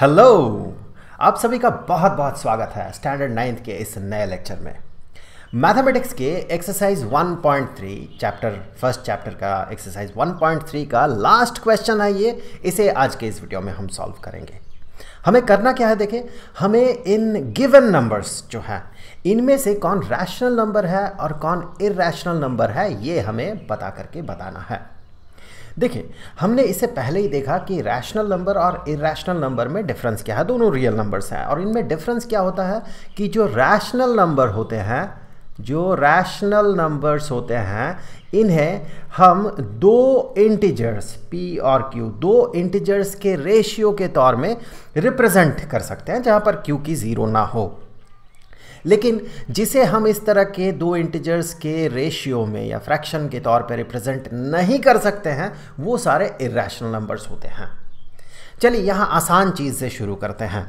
hello आप सभी का बहुत बहुत स्वागत है स्टैंडर्ड नाइन्थ के इस नए लेक्चर में मैथमेटिक्स के एक्सरसाइज 1.3 चैप्टर फर्स्ट चैप्टर का एक्सरसाइज 1.3 का लास्ट क्वेश्चन है ये इसे आज के इस वीडियो में हम सॉल्व करेंगे हमें करना क्या है देखें हमें इन गिवन नंबर्स जो है इनमें से कौन रैशनल नंबर है और कौन इरेशनल नंबर है ये हमें बता करके बताना है देखिए हमने इससे पहले ही देखा कि रैशनल नंबर और इरेशनल नंबर में डिफरेंस क्या है दोनों रियल नंबर्स हैं और इनमें डिफरेंस क्या होता है कि जो रैशनल नंबर होते हैं जो रैशनल नंबर्स होते हैं इन्हें हम दो इंटीजर्स p और q दो इंटीजर्स के रेशियो के तौर में रिप्रेजेंट कर सकते हैं जहाँ पर q की ज़ीरो ना हो लेकिन जिसे हम इस तरह के दो इंटीजर्स के रेशियो में या फ्रैक्शन के तौर पर रिप्रेजेंट नहीं कर सकते हैं वो सारे इरेशनल नंबर्स होते हैं चलिए यहाँ आसान चीज़ से शुरू करते हैं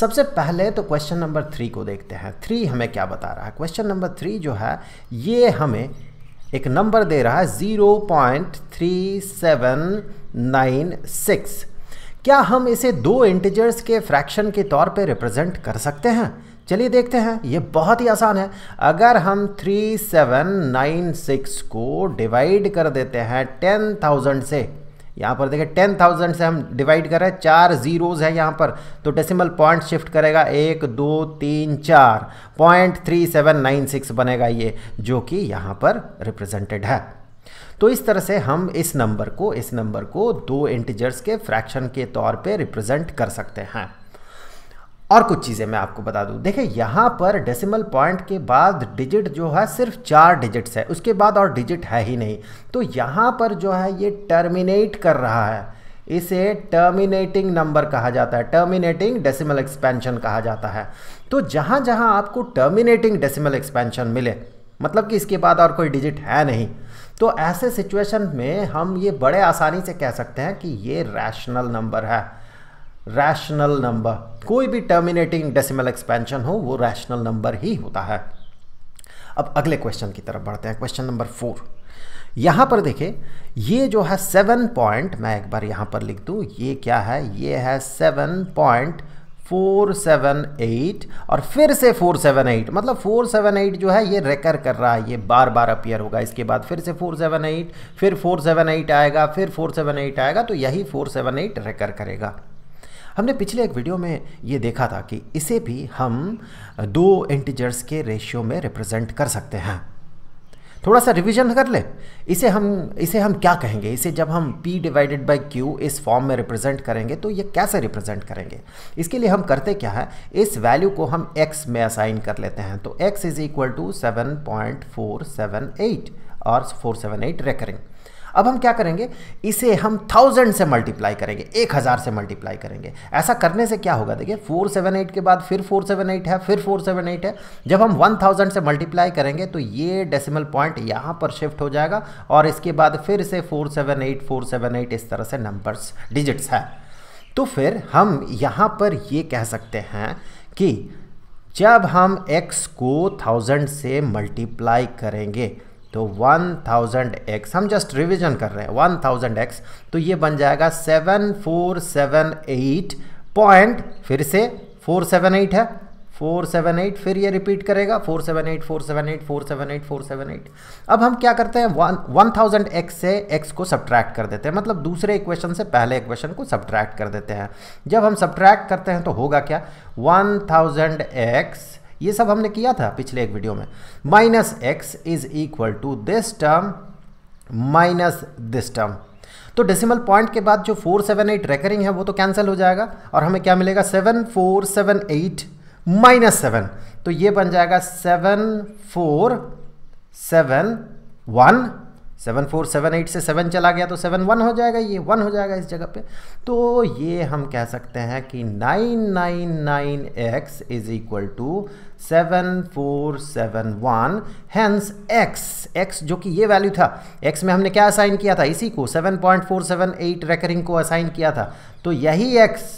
सबसे पहले तो क्वेश्चन नंबर थ्री को देखते हैं थ्री हमें क्या बता रहा है क्वेश्चन नंबर थ्री जो है ये हमें एक नंबर दे रहा है zero point three seven nine six क्या हम इसे दो इंटीजर्स के फ्रैक्शन के तौर पे रिप्रेजेंट कर सकते हैं चलिए देखते हैं ये बहुत ही आसान है अगर हम थ्री सेवन नाइन सिक्स को डिवाइड कर देते हैं टेन थाउजेंड से यहाँ पर देखिए टेन थाउजेंड से हम डिवाइड कर रहे हैं चार जीरोज़ हैं यहाँ पर तो डेसिमल पॉइंट शिफ्ट करेगा एक दो तीन चार point three seven nine six बनेगा ये जो कि यहाँ पर रिप्रेजेंटेड है तो इस तरह से हम इस नंबर को इस नंबर को दो इंटीजर्स के फ्रैक्शन के तौर पे रिप्रेजेंट कर सकते हैं और कुछ चीज़ें मैं आपको बता दूं देखिए यहाँ पर डेसिमल पॉइंट के बाद डिजिट जो है सिर्फ चार डिजिट्स है उसके बाद और डिजिट है ही नहीं तो यहाँ पर जो है ये टर्मिनेट कर रहा है इसे टर्मिनेटिंग नंबर कहा जाता है टर्मिनेटिंग डेसिमल एक्सपेंशन कहा जाता है तो जहाँ जहाँ आपको टर्मिनेटिंग डेसिमल एक्सपेंशन मिले मतलब कि इसके बाद और कोई डिजिट है नहीं तो ऐसे सिचुएशन में हम ये बड़े आसानी से कह सकते हैं कि ये रैशनल नंबर है रैशनल नंबर कोई भी टर्मिनेटिंग डेसिमल एक्सपेंशन हो वो रैशनल नंबर ही होता है अब अगले क्वेश्चन की तरफ बढ़ते हैं क्वेश्चन नंबर फोर यहां पर देखिए ये जो है सेवन पॉइंट मैं एक बार यहां पर लिख दू ये क्या है ये है seven point four seven eight और फिर से फोर सेवन एट मतलब फोर सेवन एट जो है ये रेकर कर रहा है ये बार बार अपीयर होगा इसके बाद फिर से फोर सेवन एट फिर फोर सेवन एट आएगा फिर फोर सेवन एट आएगा तो यही फोर सेवन एट रेकर करेगा हमने पिछले एक वीडियो में ये देखा था कि इसे भी हम दो इंटीजर्स के रेशियो में रिप्रेजेंट कर सकते हैं थोड़ा सा रिवीजन कर ले इसे हम इसे हम क्या कहेंगे इसे जब हम p डिवाइडेड बाई क्यू इस फॉर्म में रिप्रेजेंट करेंगे तो ये कैसे रिप्रेजेंट करेंगे इसके लिए हम करते क्या है इस वैल्यू को हम x में असाइन कर लेते हैं तो x is equal to seven point four seven eight और फोर सेवन एट रेकरिंग अब हम क्या करेंगे इसे हम थाउजेंड से मल्टीप्लाई करेंगे एक हज़ार से मल्टीप्लाई करेंगे ऐसा करने से क्या होगा देखिए फोर सेवन एट के बाद फिर फोर सेवन एट है फिर फोर सेवन एट है जब हम वन थाउजेंड से मल्टीप्लाई करेंगे तो ये डेसिमल पॉइंट यहाँ पर शिफ्ट हो जाएगा और इसके बाद फिर से four seven eight four seven eight इस तरह से नंबर्स डिजिट्स है तो फिर हम यहाँ पर ये कह सकते हैं कि जब हम x को थाउजेंड से मल्टीप्लाई करेंगे तो 1000x हम जस्ट रिवीजन कर रहे हैं 1000x तो ये बन जाएगा 7478 पॉइंट फिर से 478 है 478 फिर ये रिपीट करेगा 478 478 478 478 अब हम क्या करते हैं वन 1000x से x को सब्ट्रैक्ट कर देते हैं मतलब दूसरे इक्वेशन से पहले इक्वेशन को सब्ट्रैक्ट कर देते हैं जब हम सब्ट्रैक्ट करते हैं तो होगा क्या 1000x ये सब हमने किया था पिछले एक वीडियो में minus x is equal to this term minus this term तो डेसिमल पॉइंट के बाद जो फोर सेवन एट रेकरिंग है वो तो कैंसिल हो जाएगा और हमें क्या मिलेगा seven four seven eight minus seven तो ये बन जाएगा seven four seven one seven four seven eight से सेवन चला गया तो सेवन वन हो जाएगा ये वन हो जाएगा इस जगह पे तो ये हम कह सकते हैं कि nine nine nine x is equal to seven four seven one hence x x जो कि ये वैल्यू था एक्स में हमने क्या असाइन किया था इसी को seven point four seven eight recurring को असाइन किया था तो यही x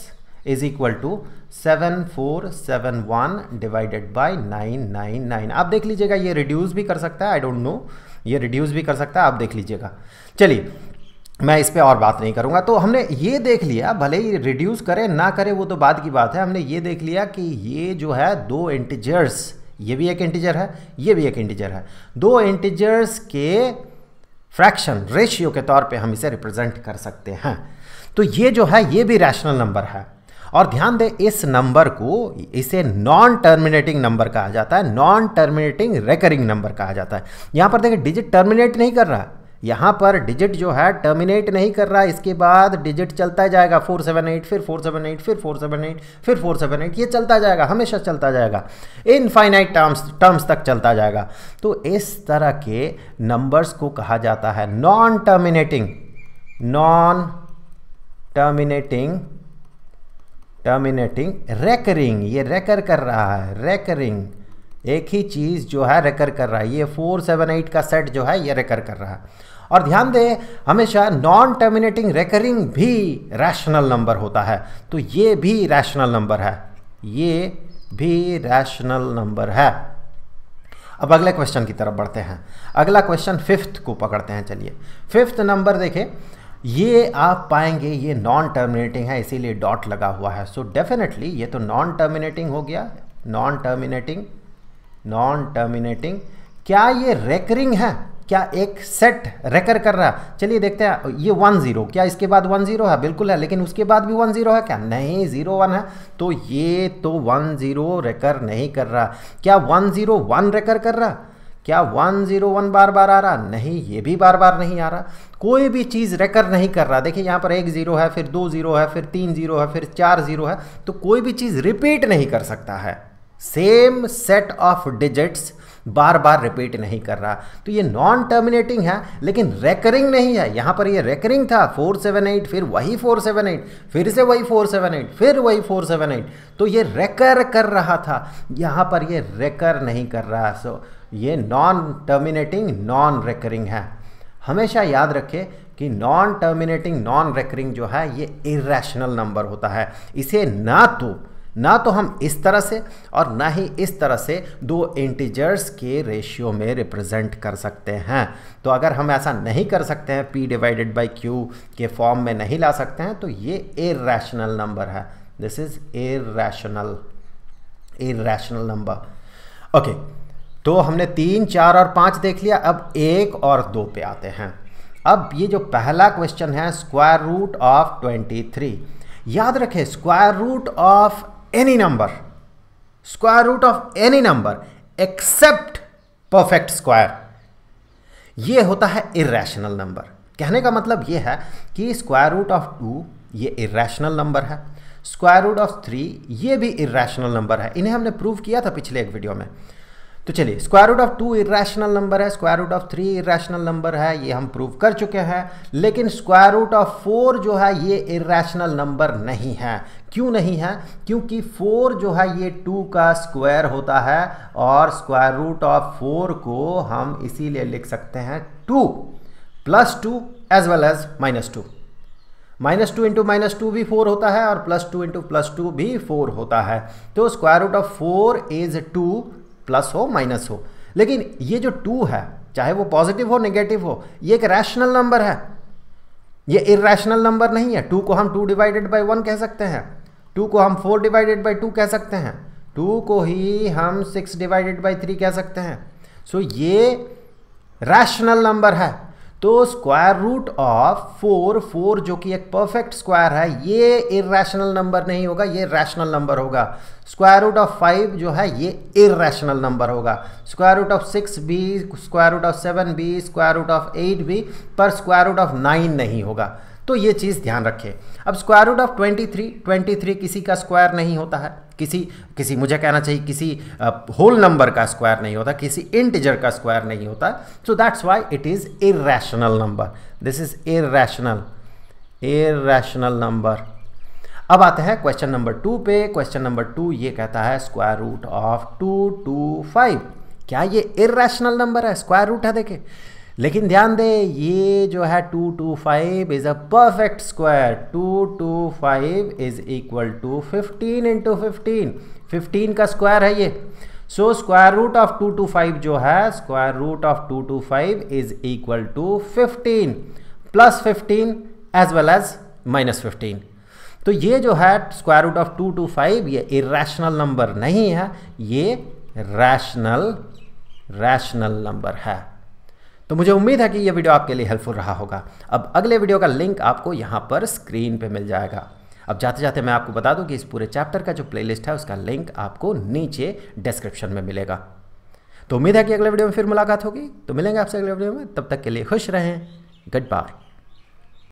is equal to seven four seven one divided by nine nine nine आप देख लीजिएगा ये रिड्यूस भी कर सकता है आई डोंट नो ये रिड्यूस भी कर सकता है आप देख लीजिएगा चलिए मैं इस पर और बात नहीं करूंगा तो हमने ये देख लिया भले ही रिड्यूस करे ना करे वो तो बाद की बात है हमने ये देख लिया कि ये जो है दो इंटीजर्स ये भी एक इंटीजर है ये भी एक इंटीजर है दो इंटीजर्स के फ्रैक्शन रेशियो के तौर पे हम इसे रिप्रेजेंट कर सकते हैं तो ये जो है ये भी रैशनल नंबर है और ध्यान दें इस नंबर को इसे नॉन टर्मिनेटिंग नंबर कहा जाता है नॉन टर्मिनेटिंग रेकरिंग नंबर कहा जाता है यहाँ पर देखें डिजिट टर्मिनेट नहीं कर रहा है यहाँ पर डिजिट जो है टर्मिनेट नहीं कर रहा है इसके बाद डिजिट चलता जाएगा फोर सेवन एट फिर फोर सेवन एट फिर फोर सेवन एट फिर फोर सेवन एट ये चलता जाएगा हमेशा चलता जाएगा इनफाइनाइट टर्म्स टर्म्स तक चलता जाएगा तो इस तरह के नंबर्स को कहा जाता है non terminating non terminating terminating recurring ये रेकर कर रहा है रेकरिंग एक ही चीज़ जो है रेकर कर रहा है ये फोर सेवन एट का सेट जो है ये रेकर कर रहा है और ध्यान दें हमेशा नॉन टर्मिनेटिंग रेकरिंग भी रैशनल नंबर होता है तो ये भी रैशनल नंबर है ये भी रैशनल नंबर है अब अगले क्वेश्चन की तरफ बढ़ते हैं अगला क्वेश्चन फिफ्थ को पकड़ते हैं चलिए फिफ्थ नंबर देखें ये आप पाएंगे ये नॉन टर्मिनेटिंग है इसीलिए डॉट लगा हुआ है सो so डेफिनेटली ये तो नॉन टर्मिनेटिंग हो गया नॉन टर्मिनेटिंग नॉन टर्मिनेटिंग क्या ये रेकरिंग है क्या एक सेट रेकर कर रहा है चलिए देखते हैं ये वन ज़ीरो क्या इसके बाद वन ज़ीरो है बिल्कुल है लेकिन उसके बाद भी वन ज़ीरो है क्या नहीं ज़ीरो वन है तो ये तो वन ज़ीरो रेकर नहीं कर रहा क्या वन ज़ीरो वन रेकर कर रहा क्या 101 बार बार आ रहा नहीं ये भी बार बार नहीं आ रहा कोई भी चीज़ रेकर नहीं कर रहा देखिए यहाँ पर एक ज़ीरो है फिर दो ज़ीरो है फिर तीन ज़ीरो है फिर चार ज़ीरो है तो कोई भी चीज़ रिपीट नहीं कर सकता है सेम सेट ऑफ डिजिट्स बार बार रिपीट नहीं कर रहा तो ये नॉन टर्मिनेटिंग है लेकिन रेकरिंग नहीं है यहाँ पर ये रेकरिंग था फोर सेवन एट फिर वही फोर सेवन एट फिर से वही फोर सेवन एट फिर वही फोर सेवन एट तो ये रेकर कर रहा था यहाँ पर ये रेकर नहीं कर रहा सो so, ये नॉन टर्मिनेटिंग नॉन रेकरिंग है हमेशा याद रखें कि नॉन टर्मिनेटिंग नॉन रेकरिंग जो है ये इरेशनल नंबर होता है इसे ना तो ना तो हम इस तरह से और ना ही इस तरह से दो इंटीजर्स के रेशियो में रिप्रेजेंट कर सकते हैं तो अगर हम ऐसा नहीं कर सकते हैं पी डिवाइडेड बाई क्यू के फॉर्म में नहीं ला सकते हैं तो ये इरेशनल नंबर है this is irrational irrational number okay तो हमने तीन चार और पाँच देख लिया अब एक और दो पे आते हैं अब ये जो पहला क्वेश्चन है square root of twenty three याद रखें square root of any number square root of any number except perfect square ये होता है इरेशनल नंबर कहने का मतलब ये है कि स्क्वायर रूट ऑफ टू ये इरेशनल नंबर है स्क्वायर रूट ऑफ थ्री ये भी इरेशनल नंबर है इन्हें हमने प्रूव किया था पिछले एक वीडियो में तो चलिए square root of two irrational number है square root of three irrational number है ये हम प्रूव कर चुके हैं लेकिन स्क्वायर रूट ऑफ फोर जो है ये इेशनल नंबर नहीं है क्यों नहीं है क्योंकि फोर जो है ये टू का स्क्वायर होता है और स्क्वायर रूट ऑफ फोर को हम इसीलिए लिख सकते हैं two plus two as well as minus two minus two into minus two भी फोर होता है और plus two into plus two भी फोर होता है तो square root of four is two plus हो माइनस हो लेकिन ये जो टू है चाहे वो पॉजिटिव हो नेगेटिव हो ये एक रैशनल नंबर है ये इरेशनल नंबर नहीं है टू को हम टू डिवाइडेड बाई वन कह सकते हैं टू को हम फोर डिवाइडेड बाई टू कह सकते हैं टू को ही हम सिक्स डिवाइडेड बाई थ्री कह सकते हैं सो so, ये रैशनल नंबर है तो square root of four four जो कि एक परफेक्ट स्क्वायर है ये इेशनल नंबर नहीं होगा ये रैशनल नंबर होगा स्क्वायर रूट ऑफ फाइव जो है ये इेशनल नंबर होगा स्क्वायर रूट ऑफ सिक्स भी स्क्वायर रूट ऑफ सेवन भी स्क्वायर रूट ऑफ एट भी पर स्क्वायर रूट ऑफ नाइन नहीं होगा तो ये चीज़ ध्यान रखें अब square root of twenty three twenty three किसी का स्क्वायर नहीं होता है किसी किसी मुझे कहना चाहिए किसी होल नंबर का स्क्वायर नहीं होता किसी इंटीजर का स्क्वायर नहीं होता so that's why it is irrational number this is irrational irrational number अब आते हैं क्वेश्चन नंबर टू पे क्वेश्चन नंबर टू ये कहता है square root of two two five क्या ये इरेशनल नंबर है स्क्वायर रूट है देखे लेकिन ध्यान दें ये जो है two two five is a perfect square two two five is equal to fifteen into fifteen fifteen का स्क्वायर है ये so square root of two two five जो है square root of two two five is equal to fifteen plus fifteen as well as minus fifteen तो ये जो है square root of two two five ये irrational number नहीं है ये रैशनल रैशनल नंबर है तो मुझे उम्मीद है कि यह वीडियो आपके लिए हेल्पफुल रहा होगा अब अगले वीडियो का लिंक आपको यहाँ पर स्क्रीन पर मिल जाएगा अब जाते जाते मैं आपको बता दूं कि इस पूरे चैप्टर का जो प्लेलिस्ट है उसका लिंक आपको नीचे डिस्क्रिप्शन में मिलेगा तो उम्मीद है कि अगले वीडियो में फिर मुलाकात होगी तो मिलेंगे आपसे अगले वीडियो में तब तक के लिए खुश रहें गुड बाय